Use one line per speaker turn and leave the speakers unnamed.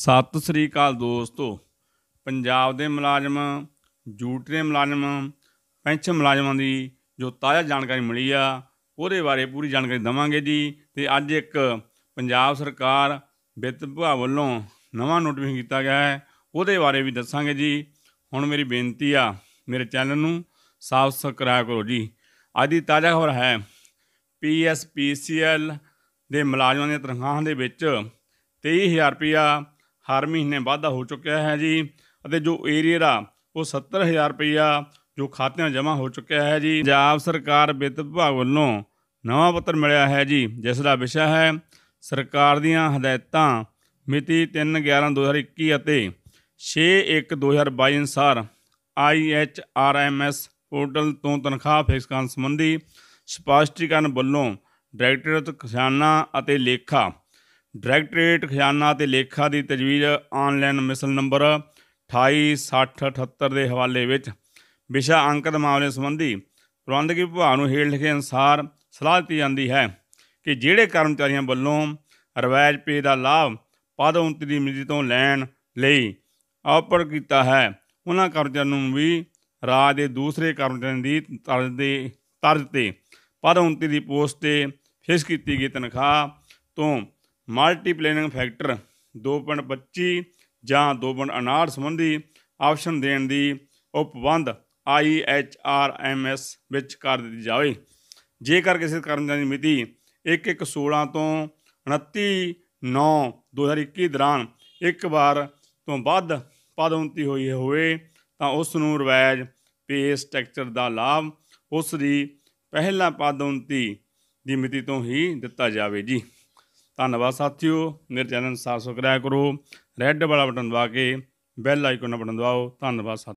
ਸਤਿ ਸ੍ਰੀ ਅਕਾਲ ਦੋਸਤੋ ਪੰਜਾਬ ਦੇ ਮੁਲਾਜ਼ਮ ਜੂਟਰੇ ਮੁਲਾਜ਼ਮ ਪੈਨਸ਼ਨ ਮੁਲਾਜ਼ਮਾਂ ਦੀ ਜੋ ਤਾਜ਼ਾ ਜਾਣਕਾਰੀ ਮਿਲੀ ਆ ਉਹਦੇ ਬਾਰੇ ਪੂਰੀ ਜਾਣਕਾਰੀ ਦਵਾਂਗੇ ਜੀ ਤੇ ਅੱਜ ਇੱਕ ਪੰਜਾਬ ਸਰਕਾਰ ਵਿੱਤ ਵਿਭਾਗ ਵੱਲੋਂ ਨਵਾਂ ਨੋਟਿਫਿਕੇਸ਼ਨ ਕੀਤਾ ਗਿਆ ਹੈ ਉਹਦੇ ਬਾਰੇ ਵੀ ਦੱਸਾਂਗੇ ਜੀ ਹੁਣ ਮੇਰੀ ਬੇਨਤੀ ਆ ਮੇਰੇ ਚੈਨਲ ਨੂੰ ਸਬਸਕ੍ਰਾਈਬ ਕਰੋ ਜੀ ਅੱਜ ਦੀ ਤਾਜ਼ਾ ਖਬਰ ਹੈ ਪੀਐਸਪੀਸੀਐਲ ਦੇ ਮੁਲਾਜ਼ਮਾਂ ਦੀਆਂ ਤਨਖਾਹਾਂ ਦੇ ਵਿੱਚ 23000 ਰੁਪਇਆ ਹਰ ਮਹੀਨੇ ਵਾਧਾ ਹੋ ਚੁੱਕਿਆ ਹੈ ਜੀ ਅਤੇ ਜੋ ਏਰੀਆ ਦਾ ਉਹ 70000 ਰੁਪਇਆ ਜੋ ਖਾਤਿਆਂ ਜਮ੍ਹਾਂ ਹੋ ਚੁੱਕਿਆ ਹੈ ਜੀ ਪੰਜਾਬ ਸਰਕਾਰ ਵਿੱਤ ਵਿਭਾਗ ਵੱਲੋਂ ਨਵਾਂ ਪੱਤਰ ਮਿਲਿਆ ਹੈ ਜੀ ਜਿਸ ਦਾ ਵਿਸ਼ਾ ਹੈ ਸਰਕਾਰ ਦੀਆਂ ਹਦਾਇਤਾਂ ਮਿਤੀ 3/11/2021 ਅਤੇ 6/1/2022 ਅਨਸਾਰ IHRMS ਪੋਰਟਲ ਤੋਂ ਤਨਖਾਹ ਫਿਕਸ ਕਰਨ ਸੰਬੰਧੀ ਸਪਸ਼ਟੀਕਰਨ ਵੱਲੋਂ ਡਾਇਰੈਕਟਰੇਟ ਖਜ਼ਾਨਾ ਅਤੇ ਲੇਖਾ ਡਾਇਰੈਕਟਰੇਟ ਖਜ਼ਾਨਾ ਤੇ ਲੇਖਾ ਦੀ ਤਜਵੀਜ਼ ਆਨਲਾਈਨ ਮਿਸਲ ਨੰਬਰ 286078 ਦੇ ਹਵਾਲੇ ਵਿੱਚ ਵਿਸ਼ਾ ਅੰਕਤ ਮਾਮਲੇ ਸੰਬੰਧੀ ਪ੍ਰਬੰਧਕੀ ਵਿਭਾਗ ਨੂੰ ਹੇਠ ਲਿਖੇ ਅਨਸਾਰ ਸਲਾਹ ਦਿੱਤੀ ਜਾਂਦੀ ਹੈ ਕਿ ਜਿਹੜੇ ਕਰਮਚਾਰੀਆਂ ਵੱਲੋਂ ਰਵਾਇਜ ਪੇ ਦਾ ਲਾਭ ਪਦ ਦੀ ਮਿਤੀ ਤੋਂ ਲੈਣ ਲਈ ਆਪਰ ਕੀਤਾ ਹੈ ਉਹਨਾਂ ਕਰਮਚਾਰੀਆਂ ਨੂੰ ਵੀ ਰਾਜ ਦੇ ਦੂਸਰੇ ਕਰਮਚਾਰੀਆਂ ਦੀ ਤਰਜ਼ ਦੇ ਤਰਜ਼ ਤੇ ਪਦ ਉਨਤੀ ਦੀ ਪੋਸਟ ਤੇ ਫਿਕਸ ਕੀਤੀ ਗਈ ਤਨਖਾਹ ਤੋਂ ਮਲਟੀਪਲੇਨਿੰਗ ਫੈਕਟਰ 2.25 ਜਾਂ 2.59 ਸੰਬੰਧੀ ਆਪਸ਼ਨ ਦੇਣ ਦੀ ਉਪਬੰਧ IHRMS ਵਿੱਚ ਕਰ ਦਿੱਤੀ ਜਾਵੇ ਜੇਕਰ ਕਿਸੇ ਕਰਮਚਾਰੀ ਦੀ ਮਿਤੀ 1116 16 ਤੋਂ 29/9/2021 ਦੌਰਾਨ ਇੱਕ ਵਾਰ ਤੋਂ ਵੱਧ ਪਦਉਨਤੀ ਹੋਈ ਹੋਵੇ ਤਾਂ ਉਸ ਨੂੰ ਰਵਾਇਜ ਪੇ ਸਟ੍ਰਕਚਰ ਦਾ ਲਾਭ ਉਸ ਦੀ ਪਹਿਲਾ ਪਦਉਨਤੀ ਦੀ ਮਿਤੀ ਤੋਂ ਹੀ ਦਿੱਤਾ ਜਾਵੇ ਜੀ ਧੰਨਵਾਦ ਸਾਥੀਓ ਮੇਰੇ ਚੈਨਲ ਨੂੰ ਸਬਸਕ੍ਰਾਈਬ ਕਰੋ ਰੈੱਡ ਵਾਲਾ ਬਟਨ ਦਬਾ ਕੇ ਬੈਲ ਆਈਕਨ ਬਟਨ ਦਬਾਓ ਧੰਨਵਾਦ